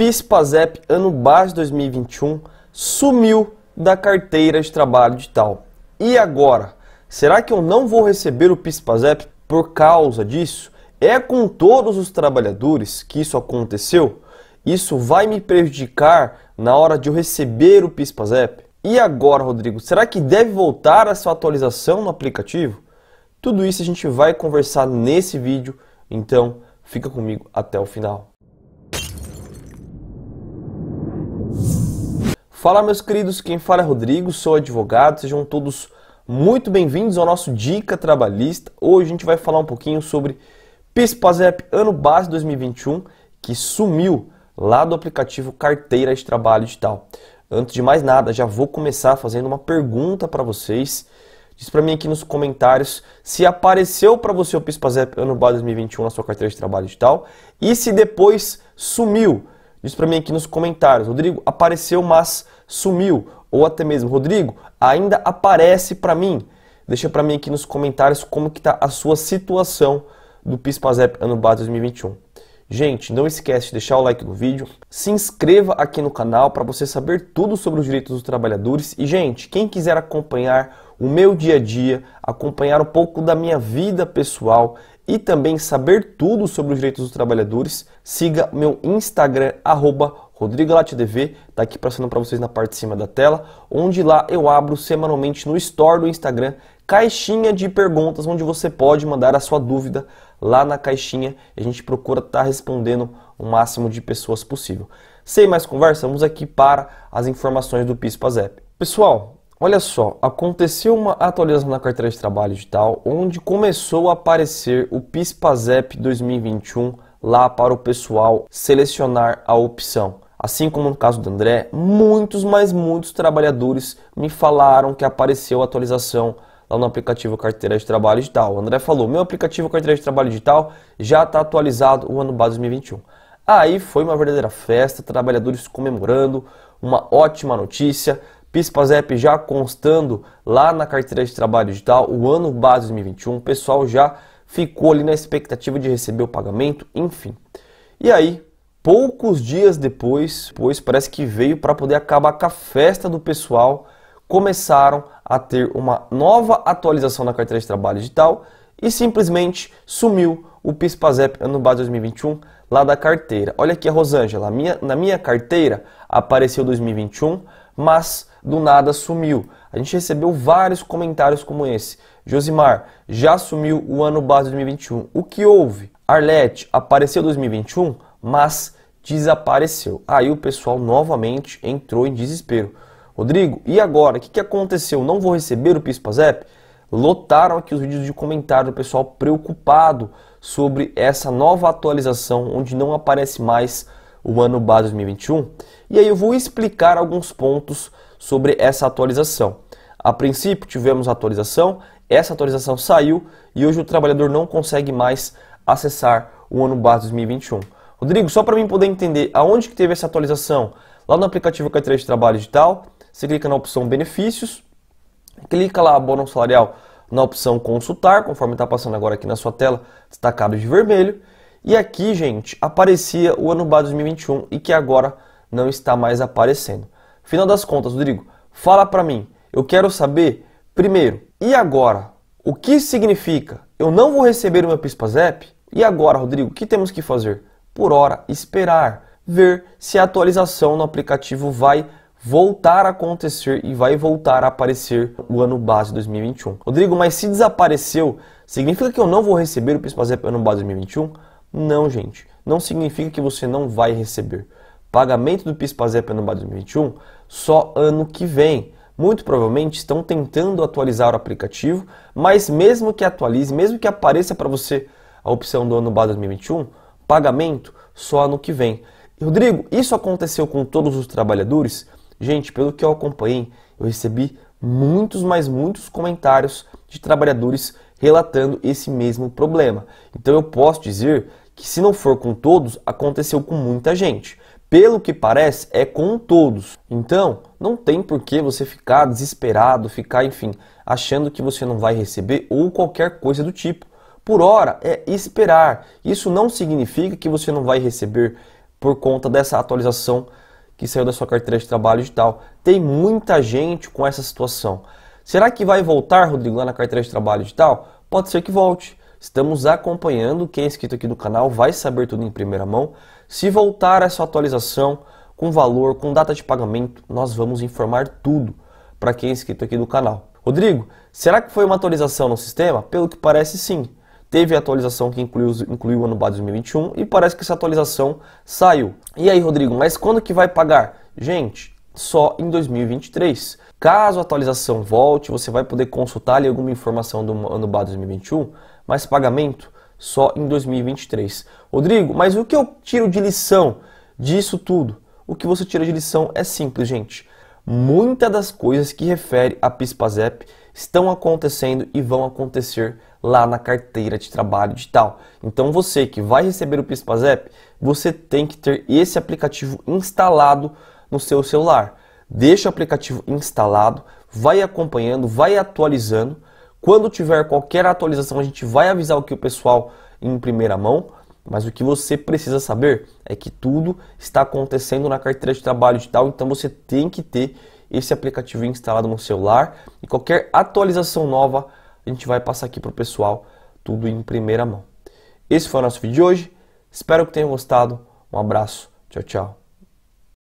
PIS-PASEP ano base 2021 sumiu da carteira de trabalho digital. E agora? Será que eu não vou receber o PIS-PASEP por causa disso? É com todos os trabalhadores que isso aconteceu? Isso vai me prejudicar na hora de eu receber o PIS-PASEP? E agora, Rodrigo, será que deve voltar essa atualização no aplicativo? Tudo isso a gente vai conversar nesse vídeo, então fica comigo até o final. Fala, meus queridos, quem fala é Rodrigo, sou advogado, sejam todos muito bem-vindos ao nosso Dica Trabalhista. Hoje a gente vai falar um pouquinho sobre PIS-PASEP ano base 2021, que sumiu lá do aplicativo Carteira de Trabalho Digital. Antes de mais nada, já vou começar fazendo uma pergunta para vocês. Diz para mim aqui nos comentários se apareceu para você o PIS-PASEP ano base 2021 na sua carteira de trabalho digital e se depois sumiu. Diz para mim aqui nos comentários. Rodrigo apareceu, mas sumiu. Ou até mesmo, Rodrigo, ainda aparece para mim. Deixa para mim aqui nos comentários como que está a sua situação do PIS/PASEP ano base 2021. Gente, não esquece de deixar o like no vídeo, se inscreva aqui no canal para você saber tudo sobre os direitos dos trabalhadores e gente, quem quiser acompanhar o meu dia a dia, acompanhar um pouco da minha vida pessoal, e também saber tudo sobre os direitos dos trabalhadores, siga meu Instagram, arroba RodrigoLatTV, tá aqui passando para vocês na parte de cima da tela, onde lá eu abro semanalmente no store do Instagram caixinha de perguntas, onde você pode mandar a sua dúvida lá na caixinha a gente procura estar tá respondendo o máximo de pessoas possível. Sem mais conversa, vamos aqui para as informações do PIS-PASEP. Pessoal, Olha só, aconteceu uma atualização na carteira de trabalho digital onde começou a aparecer o PIS/PASEP 2021 lá para o pessoal selecionar a opção. Assim como no caso do André, muitos, mas muitos trabalhadores me falaram que apareceu a atualização lá no aplicativo Carteira de Trabalho Digital. O André falou: meu aplicativo Carteira de Trabalho Digital já está atualizado o ano base 2021. Aí foi uma verdadeira festa, trabalhadores comemorando, uma ótima notícia. PIS/PASEP já constando lá na carteira de trabalho digital, o ano base 2021, o pessoal já ficou ali na expectativa de receber o pagamento, enfim. E aí, poucos dias depois, pois parece que veio para poder acabar com a festa do pessoal, começaram a ter uma nova atualização na carteira de trabalho digital e simplesmente sumiu o PIS/PASEP ano base 2021 lá da carteira. Olha aqui a Rosângela, minha, na minha carteira apareceu 2021, mas do nada sumiu. A gente recebeu vários comentários como esse. Josimar, já sumiu o ano base 2021. O que houve? Arlete apareceu 2021, mas desapareceu. Aí o pessoal novamente entrou em desespero. Rodrigo, e agora? O que, que aconteceu? Não vou receber o PISPAZEP? Lotaram aqui os vídeos de comentário do pessoal preocupado sobre essa nova atualização, onde não aparece mais o ano base 2021. E aí eu vou explicar alguns pontos sobre essa atualização. A princípio tivemos atualização, essa atualização saiu e hoje o trabalhador não consegue mais acessar o ano base 2021. Rodrigo, só para mim poder entender aonde que teve essa atualização, lá no aplicativo Carteira de Trabalho Digital, você clica na opção Benefícios, clica lá Abono Salarial na opção Consultar, conforme está passando agora aqui na sua tela, destacado de vermelho. E aqui, gente, aparecia o ano base 2021 e que agora não está mais aparecendo. Final das contas, Rodrigo, fala para mim. Eu quero saber, primeiro, e agora? O que significa? Eu não vou receber o meu PISPAZEP? E agora, Rodrigo, o que temos que fazer? Por hora, esperar, ver se a atualização no aplicativo vai voltar a acontecer e vai voltar a aparecer o ano base 2021. Rodrigo, mas se desapareceu, significa que eu não vou receber o PISPAZEP ano base 2021? Não, gente, não significa que você não vai receber pagamento do PIS/PASEP no 2021 só ano que vem. Muito provavelmente estão tentando atualizar o aplicativo, mas mesmo que atualize, mesmo que apareça para você a opção do ano base 2021, pagamento só ano que vem. Rodrigo, isso aconteceu com todos os trabalhadores? Gente, pelo que eu acompanhei, eu recebi muitos, mais muitos comentários de trabalhadores relatando esse mesmo problema. Então eu posso dizer que se não for com todos, aconteceu com muita gente pelo que parece, é com todos. Então, não tem por que você ficar desesperado, ficar, enfim, achando que você não vai receber ou qualquer coisa do tipo. Por hora é esperar. Isso não significa que você não vai receber por conta dessa atualização que saiu da sua carteira de trabalho digital. Tem muita gente com essa situação. Será que vai voltar, Rodrigo, lá na carteira de trabalho digital? Pode ser que volte. Estamos acompanhando. Quem é inscrito aqui do canal vai saber tudo em primeira mão. Se voltar essa atualização com valor, com data de pagamento, nós vamos informar tudo para quem é inscrito aqui do canal. Rodrigo, será que foi uma atualização no sistema? Pelo que parece, sim. Teve a atualização que incluiu, incluiu o ano base 2021 e parece que essa atualização saiu. E aí, Rodrigo, mas quando que vai pagar? Gente, só em 2023. Caso a atualização volte, você vai poder consultar ali alguma informação do ano base 2021, mas pagamento só em 2023. Rodrigo, mas o que eu tiro de lição disso tudo? O que você tira de lição é simples, gente. Muitas das coisas que refere a PISPAZEP estão acontecendo e vão acontecer lá na carteira de trabalho digital. Então você que vai receber o PISPAZEP, você tem que ter esse aplicativo instalado no seu celular. Deixa o aplicativo instalado, vai acompanhando, vai atualizando quando tiver qualquer atualização, a gente vai avisar o que o pessoal em primeira mão. Mas o que você precisa saber é que tudo está acontecendo na carteira de trabalho digital, então você tem que ter esse aplicativo instalado no celular e qualquer atualização nova a gente vai passar aqui para o pessoal tudo em primeira mão. Esse foi o nosso vídeo de hoje, espero que tenham gostado, um abraço, tchau, tchau.